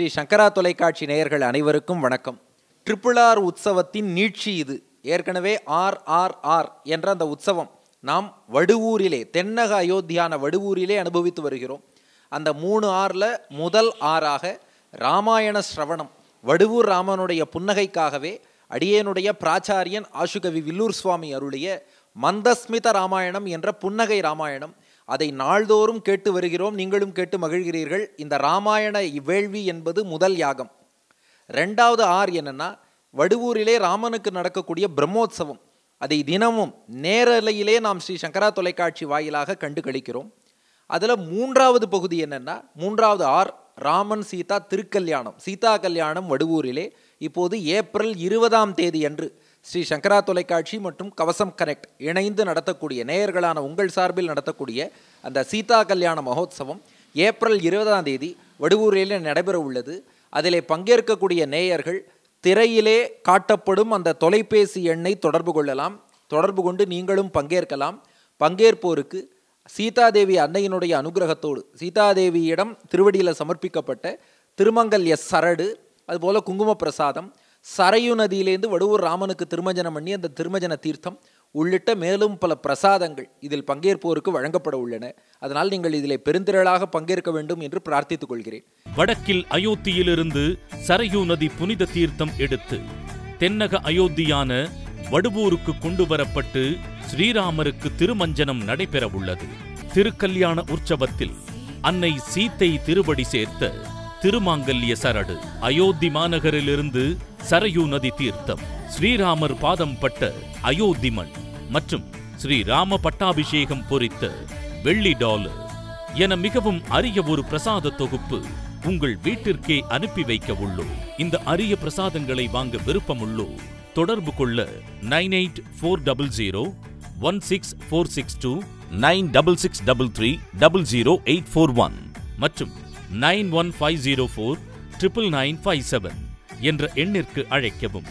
ஸ்ரீ சங்கரா தொலைக்காட்சி நேயர்கள் அனைவருக்கும் வணக்கம் ட்ரிபிள் ஆர் உற்சவத்தின் நீட்சி இது ஏற்கனவே ஆர் ஆர் ஆர் என்ற அந்த உற்சவம் நாம் வடுவூரிலே தென்னக அயோத்தியான வடுவூரிலே அனுபவித்து வருகிறோம் அந்த மூணு ஆறில் முதல் ஆறாக ராமாயண ஸ்ரவணம் வடுவூர் ராமனுடைய புன்னகைக்காகவே அடியேனுடைய பிராச்சாரியன் ஆசுகவி வில்லூர் சுவாமி அருளிய மந்தஸ்மித ராமாயணம் என்ற புன்னகை ராமாயணம் அதை நாள்தோறும் கேட்டு வருகிறோம் நீங்களும் கேட்டு மகிழ்கிறீர்கள் இந்த ராமாயண இவ்வேள்வி என்பது முதல் யாகம் ரெண்டாவது ஆர் என்னென்னா வடுவூரிலே ராமனுக்கு நடக்கக்கூடிய பிரம்மோத்சவம் அதை தினமும் நேரலையிலே நாம் ஸ்ரீ சங்கரா தொலைக்காட்சி வாயிலாக கண்டு கழிக்கிறோம் அதில் மூன்றாவது பகுதி என்னென்னா மூன்றாவது ஆர் ராமன் சீதா திருக்கல்யாணம் சீதா கல்யாணம் வடுவூரிலே இப்போது ஏப்ரல் இருபதாம் தேதி அன்று ஸ்ரீ சங்கரா தொலைக்காட்சி மற்றும் கவசம் கனெக்ட் இணைந்து நடத்தக்கூடிய நேயர்களான உங்கள் சார்பில் நடத்தக்கூடிய அந்த சீதா கல்யாண மகோத்சவம் ஏப்ரல் இருபதாம் தேதி வடுவூரில் நடைபெற உள்ளது அதில் பங்கேற்கக்கூடிய நேயர்கள் திரையிலே காட்டப்படும் அந்த தொலைபேசி எண்ணை தொடர்பு கொள்ளலாம் தொடர்பு கொண்டு நீங்களும் பங்கேற்கலாம் பங்கேற்போருக்கு சீதாதேவி அன்னையினுடைய அனுகிரகத்தோடு சீதாதேவியிடம் திருவடியில் சமர்ப்பிக்கப்பட்ட திருமங்கல் எஸ் சரடு அதுபோல் குங்கும பிரசாதம் சரையு நதியிலேருந்து வடுவூர் ராமனுக்கு திருமஜனம் பண்ணி அந்த திருமஜன தீர்த்தம் உள்ளிட்ட மேலும் பல பிரசாதங்கள் இதில் பங்கேற்போருக்கு வழங்கப்பட உள்ளன அதனால் நீங்கள் இதில் பெருந்திரளாக பங்கேற்க வேண்டும் என்று பிரார்த்தித்துக் கொள்கிறேன் வடக்கில் அயோத்தியிலிருந்து சரையு நதி புனித தீர்த்தம் எடுத்து தென்னக அயோத்தியான வடுவூருக்கு கொண்டு வரப்பட்டு ஸ்ரீராமருக்கு திருமஞ்சனம் நடைபெறவுள்ளது திருக்கல்யாண உற்சவத்தில் அன்னை சீத்தை திருவடி சேர்த்த திருமாங்கல்ய சரடு அயோத்தி மாநகரிலிருந்து சரயு நதி தீர்த்தம் ஸ்ரீராமர் பாதம் பட்ட அயோத்தி மண் மற்றும் ஸ்ரீராம பட்டாபிஷேகம் பொறித்த வெள்ளி டாலர் என மிகவும் அரிய ஒரு பிரசாத தொகுப்பு உங்கள் வீட்டிற்கே அனுப்பி வைக்க உள்ளோ இந்த அரிய பிரசாதங்களை வாங்க விருப்பம் தொடர்பு கொள்ள nine eight four double zero one six four six two nine double six double three double zero eight four one மற்றும் nine one five zero four triple nine five seven என்ற எண்ணிற்கு அழைக்கவும்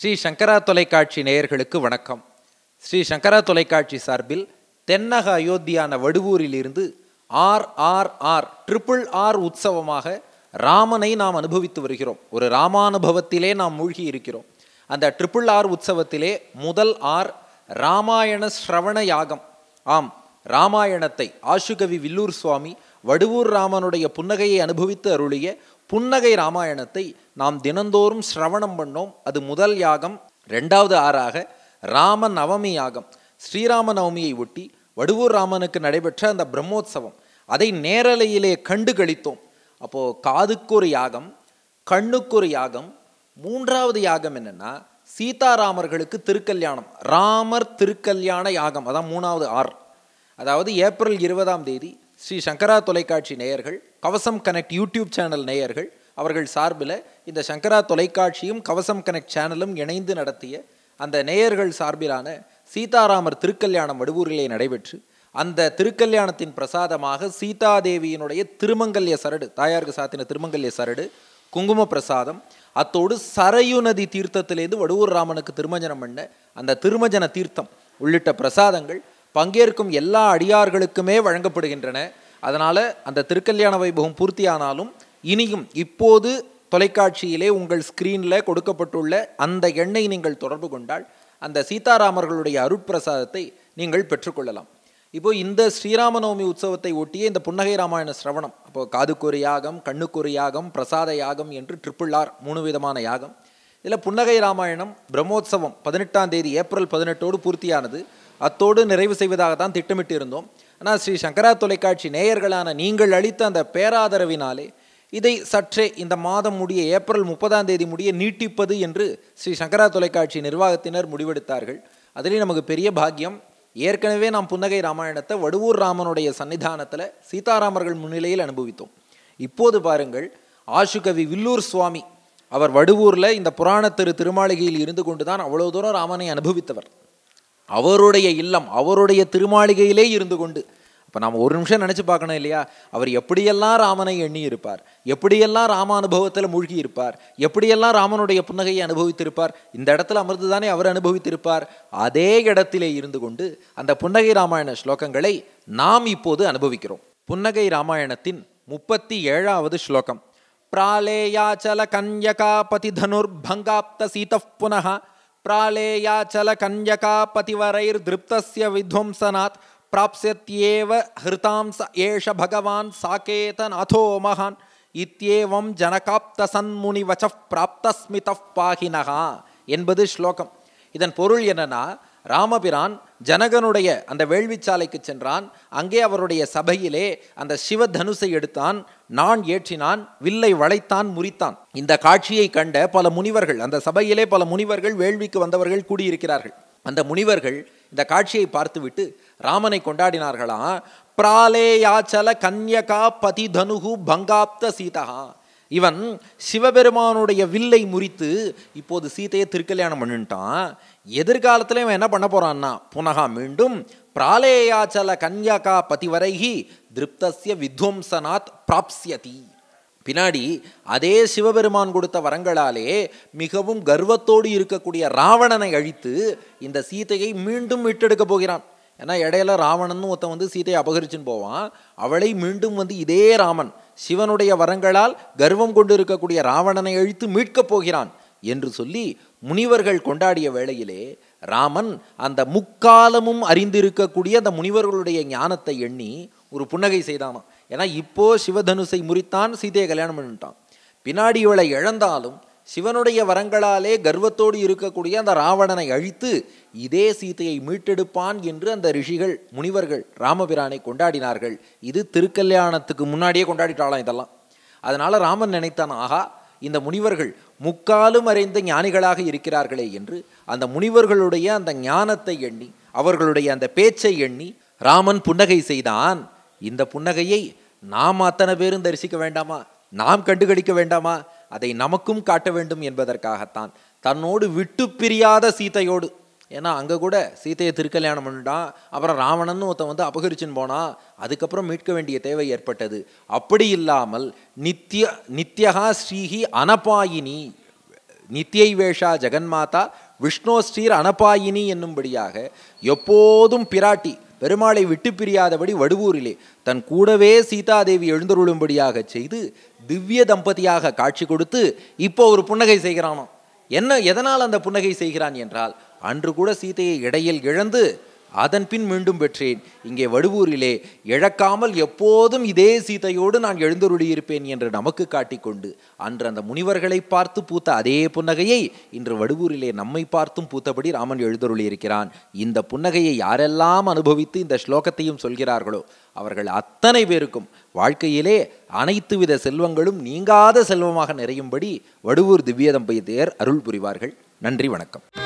ஸ்ரீ சங்கரா தொலைக்காட்சி நேயர்களுக்கு வணக்கம் ஸ்ரீ சங்கரா தொலைக்காட்சி சார்பில் தென்னக அயோத்தியான வடுவூரிலிருந்து R R R triple R உற்சவமாக ராமனை நாம் அனுபவித்து வருகிறோம் ஒரு ராமானுபவத்திலே நாம் மூழ்கி இருக்கிறோம் அந்த ட்ரிபிள் ஆர் உற்சவத்திலே முதல் ஆர் ராமாயண ஸ்ரவண யாகம் ஆம் ராமாயணத்தை ஆஷுகவி வில்லூர் சுவாமி வடுவூர் ராமனுடைய புன்னகையை அனுபவித்து அருளிய புன்னகை ராமாயணத்தை நாம் தினந்தோறும் ஸ்ரவணம் பண்ணோம் அது முதல் யாகம் ரெண்டாவது ஆறாக ராம நவமி யாகம் ஸ்ரீராம நவமியை ஒட்டி வடுவூர் ராமனுக்கு நடைபெற்ற அந்த பிரம்மோத்சவம் அதை நேரலையிலே கண்டு கழித்தோம் அப்போது காதுக்கு ஒரு யாகம் கண்ணுக்கு ஒரு யாகம் மூன்றாவது யாகம் என்னென்னா சீதாராமர்களுக்கு திருக்கல்யாணம் ராமர் திருக்கல்யாண யாகம் அதான் மூணாவது ஆர் அதாவது ஏப்ரல் இருபதாம் தேதி ஸ்ரீ சங்கரா தொலைக்காட்சி நேயர்கள் கவசம் கனெக்ட் யூடியூப் சேனல் நேயர்கள் அவர்கள் சார்பில் இந்த சங்கரா தொலைக்காட்சியும் கவசம் கனெக்ட் சேனலும் இணைந்து நடத்திய அந்த நேயர்கள் சார்பிலான சீதாராமர் திருக்கல்யாணம் வடுவூரிலே நடைபெற்று அந்த திருக்கல்யாணத்தின் பிரசாதமாக சீதாதேவியினுடைய திருமங்கல்ய சரடு தாயாருக்கு சாத்தின திருமங்கல்ய சரடு குங்கும பிரசாதம் அத்தோடு சரையு நதி தீர்த்தத்திலேருந்து வடுவூர் ராமனுக்கு திருமஞ்சனம் பண்ண அந்த திருமஜன தீர்த்தம் உள்ளிட்ட பிரசாதங்கள் பங்கேற்கும் எல்லா அடியார்களுக்குமே வழங்கப்படுகின்றன அதனால் அந்த திருக்கல்யாண வைபவம் பூர்த்தியானாலும் இனியும் இப்போது தொலைக்காட்சியிலே உங்கள் ஸ்க்ரீனில் கொடுக்கப்பட்டுள்ள அந்த எண்ணை நீங்கள் தொடர்பு கொண்டால் அந்த சீதாராமர்களுடைய அருட்பிரசாதத்தை நீங்கள் பெற்றுக்கொள்ளலாம் இப்போ இந்த ஸ்ரீராமநவமி உற்சவத்தை ஒட்டியே இந்த புன்னகை ராமாயண சிரவணம் அப்போ காதுக்கொரு யாகம் கண்ணுக்கொரு யாகம் பிரசாத யாகம் என்று ட்ரிப்பிள் ஆர் மூணு விதமான யாகம் இதில் புன்னகை ராமாயணம் பிரம்மோத்சவம் பதினெட்டாம் தேதி ஏப்ரல் பதினெட்டோடு பூர்த்தியானது அத்தோடு நிறைவு செய்வதாக தான் திட்டமிட்டு இருந்தோம் ஆனால் ஸ்ரீ சங்கரா தொலைக்காட்சி நேயர்களான நீங்கள் அளித்த அந்த பேராதரவினாலே இதை சற்றே இந்த மாதம் முடிய ஏப்ரல் முப்பதாம் தேதி முடிய நீட்டிப்பது என்று ஸ்ரீ சங்கரா தொலைக்காட்சி நிர்வாகத்தினர் முடிவெடுத்தார்கள் அதிலே நமக்கு பெரிய பாக்கியம் ஏற்கனவே நாம் புன்னகை ராமாயணத்தை வடுவூர் ராமனுடைய சன்னிதானத்தில் சீதாராமர்கள் முன்னிலையில் அனுபவித்தோம் இப்போது பாருங்கள் ஆஷுகவி வில்லூர் சுவாமி அவர் வடுவூரில் இந்த புராண திரு திருமாளிகையில் இருந்து கொண்டு தான் அவ்வளோ தூரம் ராமனை அனுபவித்தவர் அவருடைய இல்லம் அவருடைய திருமாளிகையிலே இருந்து கொண்டு இப்போ நாம் ஒரு நிமிஷம் நினச்சி பார்க்கணும் இல்லையா அவர் எப்படியெல்லாம் ராமனை எண்ணி இருப்பார் எப்படியெல்லாம் ராம அனுபவத்தில் மூழ்கி இருப்பார் எப்படியெல்லாம் ராமனுடைய புன்னகையை அனுபவித்திருப்பார் இந்த இடத்துல அமர்ந்து தானே அவர் அனுபவித்திருப்பார் அதே இடத்திலே இருந்து கொண்டு அந்த புன்னகை ராமாயண ஸ்லோகங்களை நாம் இப்போது அனுபவிக்கிறோம் புன்னகை ராமாயணத்தின் முப்பத்தி ஏழாவது ஸ்லோகம் பிராலேயாச்சல கன்யகா பதி பங்காப்த சீத புனக பிராலேயாச்சல கன்யகா பதிவரை திருப்தஸ்ய வித்வம்சனாத் பிராப்சத்யேவ ஹிருதாம்ச ஏஷ பகவான் நாதோ மகான் இத்தியேவம் ஜனகாப்த சன்முனி வச்ச பிராப்தஸ்மித பாகினகா என்பது ஸ்லோகம் இதன் பொருள் என்னன்னா ராமபிரான் ஜனகனுடைய அந்த வேள்விச்சாலைக்கு சென்றான் அங்கே அவருடைய சபையிலே அந்த சிவ தனுசை எடுத்தான் நான் ஏற்றினான் வில்லை வளைத்தான் முறித்தான் இந்த காட்சியை கண்ட பல முனிவர்கள் அந்த சபையிலே பல முனிவர்கள் வேள்விக்கு வந்தவர்கள் கூடியிருக்கிறார்கள் அந்த முனிவர்கள் இந்த காட்சியை பார்த்துவிட்டு ராமனை கொண்டாடினார்களாம் பிராலேயாச்சல கன்யகா பதி தனுகு பங்காப்த சீதகா இவன் சிவபெருமானுடைய வில்லை முறித்து இப்போது சீதையை திருக்கல்யாணம் பண்ணிட்டான் எதிர்காலத்துல இவன் என்ன பண்ண போறான்னா புனகா மீண்டும் பிராலேயாச்சல கன்யாக்கா பதிவரைகி திருப்தசிய வித்வம்சனாத் பிராப்சியதி பின்னாடி அதே சிவபெருமான் கொடுத்த வரங்களாலே மிகவும் கர்வத்தோடு இருக்கக்கூடிய ராவணனை அழித்து இந்த சீதையை மீண்டும் விட்டெடுக்க போகிறான் ஏன்னா இடையில ராவணன் ஒருத்தன் வந்து சீதையை அபகரிச்சுன்னு போவான் அவளை மீண்டும் வந்து இதே ராமன் சிவனுடைய வரங்களால் கர்வம் கொண்டு இருக்கக்கூடிய ராவணனை அழித்து மீட்கப் போகிறான் என்று சொல்லி முனிவர்கள் கொண்டாடிய வேளையிலே ராமன் அந்த முக்காலமும் அறிந்திருக்கக்கூடிய அந்த முனிவர்களுடைய ஞானத்தை எண்ணி ஒரு புன்னகை செய்தானான் ஏன்னா இப்போ சிவதனுசை முறித்தான் சீதையை கல்யாணம் பண்ணிட்டான் பின்னாடி இவளை இழந்தாலும் சிவனுடைய வரங்களாலே கர்வத்தோடு இருக்கக்கூடிய அந்த ராவணனை அழித்து இதே சீதையை மீட்டெடுப்பான் என்று அந்த ரிஷிகள் முனிவர்கள் ராமபிரானை கொண்டாடினார்கள் இது திருக்கல்யாணத்துக்கு முன்னாடியே கொண்டாடிட்டாலாம் இதெல்லாம் அதனால் ராமன் நினைத்தான் ஆகா இந்த முனிவர்கள் முக்காலும் அறிந்த ஞானிகளாக இருக்கிறார்களே என்று அந்த முனிவர்களுடைய அந்த ஞானத்தை எண்ணி அவர்களுடைய அந்த பேச்சை எண்ணி ராமன் புன்னகை செய்தான் இந்த புன்னகையை நாம் அத்தனை பேரும் தரிசிக்க வேண்டாமா நாம் கண்டுகளிக்க வேண்டாமா அதை நமக்கும் காட்ட வேண்டும் என்பதற்காகத்தான் தன்னோடு விட்டு பிரியாத சீத்தையோடு ஏன்னா அங்கே கூட சீத்தையை திருக்கல்யாணம் பண்ணிட்டான் அப்புறம் ராவணன் ஒருத்தன் வந்து அபகரிச்சுன்னு போனான் அதுக்கப்புறம் மீட்க வேண்டிய தேவை ஏற்பட்டது அப்படி இல்லாமல் நித்ய நித்யகா ஸ்ரீஹி அனபாயினி நித்தியை வேஷா ஜெகன்மாதா விஷ்ணோ ஸ்ரீர் அனபாயினி என்னும்படியாக எப்போதும் பிராட்டி பெருமாளை விட்டு பிரியாதபடி வடுவூரிலே தன் கூடவே சீதாதேவி எழுந்தருளும்படியாக செய்து திவ்ய தம்பதியாக காட்சி கொடுத்து இப்போ ஒரு புன்னகை செய்கிறானோ என்ன எதனால் அந்த புன்னகை செய்கிறான் என்றால் அன்று கூட சீதையை இடையில் இழந்து அதன் பின் மீண்டும் பெற்றேன் இங்கே வடுவூரிலே இழக்காமல் எப்போதும் இதே சீதையோடு நான் எழுந்தருளியிருப்பேன் என்று நமக்கு காட்டிக்கொண்டு அன்று அந்த முனிவர்களை பார்த்து பூத்த அதே புன்னகையை இன்று வடுவூரிலே நம்மை பார்த்தும் பூத்தபடி ராமன் எழுந்தருளியிருக்கிறான் இந்த புன்னகையை யாரெல்லாம் அனுபவித்து இந்த ஸ்லோகத்தையும் சொல்கிறார்களோ அவர்கள் அத்தனை பேருக்கும் வாழ்க்கையிலே அனைத்து வித செல்வங்களும் நீங்காத செல்வமாக நிறையும்படி வடுவூர் திவ்ய தம்பதியர் அருள் புரிவார்கள் நன்றி வணக்கம்